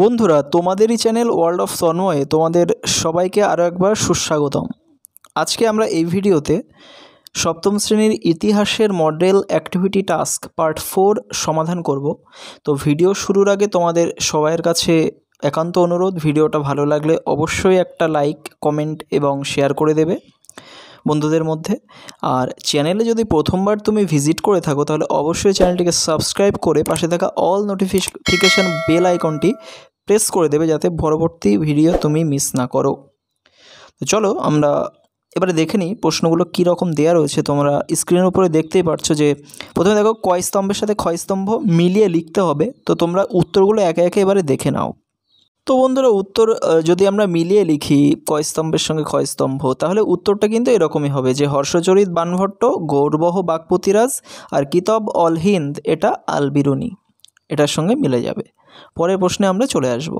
বন্ধুরা তোমাদেরই channel world of সনওয়ে তোমাদের সবাইকে আরও একবার সুস্বাগতম আজকে আমরা এই ভিডিওতে সপ্তম শ্রেণীর ইতিহাসের model activity task part four সমাধান করব তো ভিডিও শুরুর আগে তোমাদের সবাইয়ের কাছে একান্ত অনুরোধ ভিডিওটা ভালো লাগলে অবশ্যই একটা লাইক কমেন্ট এবং শেয়ার করে দেবে বন্ধুদের মধ্যে আর চ্যানেলে যদি প্রথমবার তুমি ভিজিট করে থাকো তাহলে অবশ্যই চ্যানেলটিকে সাবস্ক্রাইব করে পাশে থাকা অল নোটিফিকেশান বেল আইকনটি প্রেস করে দেবে যাতে পরবর্তী ভিডিও তুমি মিস না করো তো চলো আমরা এবারে দেখে নিই প্রশ্নগুলো কী রকম দেওয়া রয়েছে তোমরা স্ক্রিনের উপরে দেখতেই পারছো যে প্রথমে দেখো কয় স্তম্ভের সাথে ক্ষয় স্তম্ভ মিলিয়ে লিখতে হবে তো তোমরা উত্তরগুলো একে একে এবারে দেখে নাও তো বন্ধুরা উত্তর যদি আমরা মিলিয়ে লিখি কয়স্তম্ভের সঙ্গে ক্ষয়স্তম্ভ তাহলে উত্তরটা কিন্তু এরকমই হবে যে হর্ষচরিত বানভট্ট গৌরবহ বাগপতিরাজ আর কিতব অল হিন্দ এটা আলবিরুনি এটার সঙ্গে মিলে যাবে পরের প্রশ্নে আমরা চলে আসব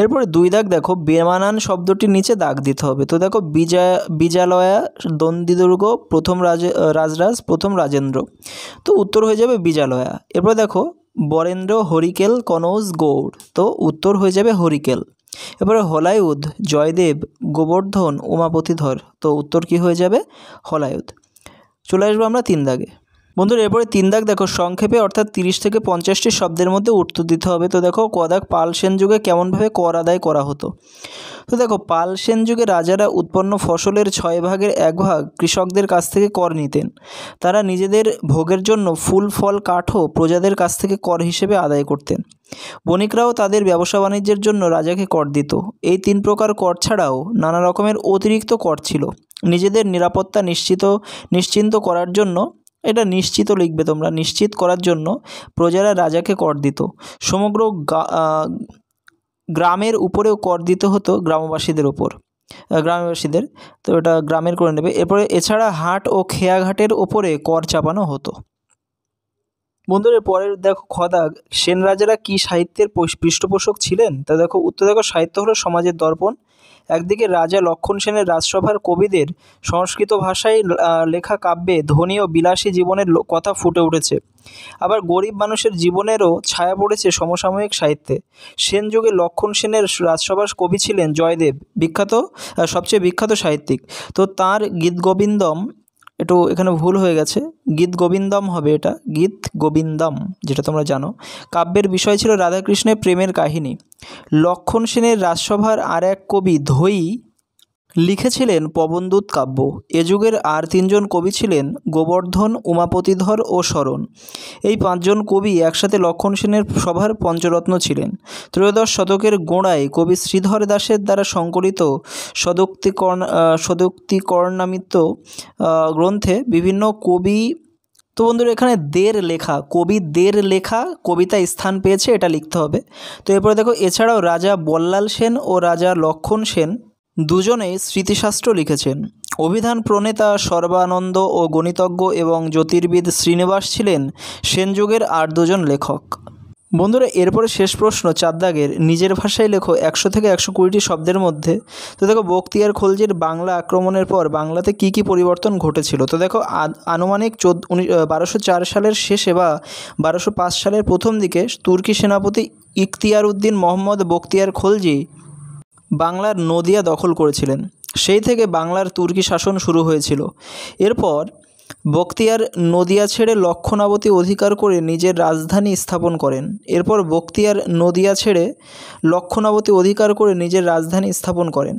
এরপরে দুই দাগ দেখো বেমানান শব্দটির নিচে দাগ দিতে হবে তো দেখো বিজয়া বিজালয়া দন্দিদুর্গ প্রথম রাজ রাজরাজ প্রথম রাজেন্দ্র তো উত্তর হয়ে যাবে বিজালয়া এরপর দেখো বরেন্দ্র হরিকেল কনৌজ গৌড় তো উত্তর হয়ে যাবে হরিকেল এবারে হলায়ুদ জয়দেব গোবর্ধন উমাপতিধর তো উত্তর কি হয়ে যাবে হলায়ুদ চলে আসবো আমরা তিন দাগে বন্ধুরা এরপরে তিন দাগ দেখো সংক্ষেপে অর্থাৎ তিরিশ থেকে পঞ্চাশটি শব্দের মধ্যে উত্তর দিতে হবে তো দেখো কদাক পাল সেন যুগে কেমনভাবে কর আদায় করা হতো তো দেখো পাল সেন যুগে রাজারা উৎপন্ন ফসলের ছয় ভাগের এক ভাগ কৃষকদের কাছ থেকে কর নিতেন তারা নিজেদের ভোগের জন্য ফুল ফল কাঠও প্রজাদের কাছ থেকে কর হিসেবে আদায় করতেন বণিকরাও তাদের ব্যবসা বাণিজ্যের জন্য রাজাকে কর দিত এই তিন প্রকার কর ছাড়াও নানা রকমের অতিরিক্ত কর ছিল নিজেদের নিরাপত্তা নিশ্চিত নিশ্চিন্ত করার জন্য এটা নিশ্চিত লিখবে তোমরা নিশ্চিত করার জন্য প্রজারা রাজাকে কর দিত সমগ্র গ্রামের উপরেও কর দিতে হতো গ্রামবাসীদের ওপর গ্রামবাসীদের তো এটা গ্রামের করে নেবে এরপরে এছাড়া হাট ও খেয়াঘাটের ওপরে কর চাপানো হতো বন্ধুদের পরের দেখো খদাগ সেন রাজারা কী সাহিত্যের পৃষ্ঠপোষক ছিলেন তা দেখো উত্তর দেখো সাহিত্য হলো সমাজের দর্পণ একদিকে রাজা লক্ষণ সেনের রাজসভার কবিদের সংস্কৃত ভাষায় লেখা কাব্যে ধনী ও বিলাসী জীবনের কথা ফুটে উঠেছে আবার গরিব মানুষের জীবনেরও ছায়া পড়েছে সমসাময়িক সাহিত্যে সেন যুগে লক্ষণ সেনের রাজসভার কবি ছিলেন জয়দেব বিখ্যাত সবচেয়ে বিখ্যাত সাহিত্যিক তো তার গীতগোবিন্দম একটু এখানে ভুল হয়ে গেছে গীত গোবিন্দম হবে এটা গীত গোবিন্দম যেটা তোমরা জানো কাব্যের বিষয় ছিল রাধাকৃষ্ণের প্রেমের কাহিনী লক্ষণ সেনের রাজসভার আর এক কবি ধৈ লিখেছিলেন পবনদূত কাব্য এ যুগের আর তিনজন কবি ছিলেন গোবর্ধন উমাপতিধর ও শরণ এই পাঁচজন কবি একসাথে লক্ষণ সেনের সভার পঞ্চরত্ন ছিলেন ত্রয়োদশ শতকের গোড়ায় কবি শ্রীধর দাসের দ্বারা সংকলিত সদক্তিকর্ণ সদোক্তিকর্ণামিত্য গ্রন্থে বিভিন্ন কবি তো বন্ধুরা এখানে দের লেখা কবি দের লেখা কবিতা স্থান পেয়েছে এটা লিখতে হবে তো এরপরে দেখো এছাড়াও রাজা বল্লাল সেন ও রাজা লক্ষণ সেন দুজনেই স্মৃতিশাস্ত্র লিখেছেন অভিধান প্রণেতা সর্বানন্দ ও গণিতজ্ঞ এবং জ্যোতির্বিদ শ্রীনিবাস ছিলেন সেন যুগের আর দুজন লেখক বন্ধুরা এরপরে শেষ প্রশ্ন চারদাগের নিজের ভাষায় লেখো একশো থেকে একশো কুড়িটি শব্দের মধ্যে তো দেখো বক্তিয়ার খলজির বাংলা আক্রমণের পর বাংলাতে কি কি পরিবর্তন ঘটেছিল তো দেখো আনুমানিক চোদ্দ বারোশো চার সালের শেষে বা বারোশো পাঁচ সালের প্রথম দিকে তুর্কি সেনাপতি ইখতিয়ার উদ্দিন মোহাম্মদ বক্তিয়ার খলজি বাংলার নদিয়া দখল করেছিলেন সেই থেকে বাংলার তুর্কি শাসন শুরু হয়েছিল এরপর বক্তিয়ার নদিয়া ছেড়ে লক্ষণাবতী অধিকার করে নিজের রাজধানী স্থাপন করেন এরপর বক্তিয়ার নদিয়া ছেড়ে লক্ষণাবতী অধিকার করে নিজের রাজধানী স্থাপন করেন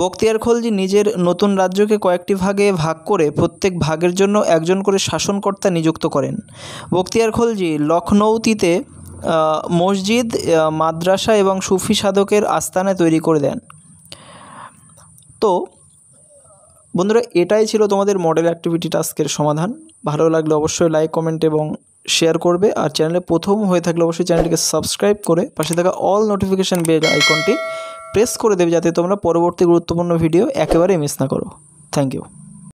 বক্তিয়ার খলজি নিজের নতুন রাজ্যকে কয়েকটি ভাগে ভাগ করে প্রত্যেক ভাগের জন্য একজন করে শাসনকর্তা নিযুক্ত করেন বক্তিয়ার খলজি লখনৌতিতে মসজিদ মাদ্রাসা এবং সুফি সাধকের আস্থানে তৈরি করে দেন তো বন্ধুরা এটাই ছিল তোমাদের মডেল অ্যাক্টিভিটি টাস্কের সমাধান ভালো লাগলে অবশ্যই লাইক কমেন্ট এবং শেয়ার করবে আর চ্যানেলে প্রথম হয়ে থাকলে অবশ্যই চ্যানেলটিকে সাবস্ক্রাইব করে পাশে থাকা অল নোটিফিকেশান বেল আইকনটি প্রেস করে দেবে যাতে তোমরা পরবর্তী গুরুত্বপূর্ণ ভিডিও একেবারেই মিস না করো থ্যাংক ইউ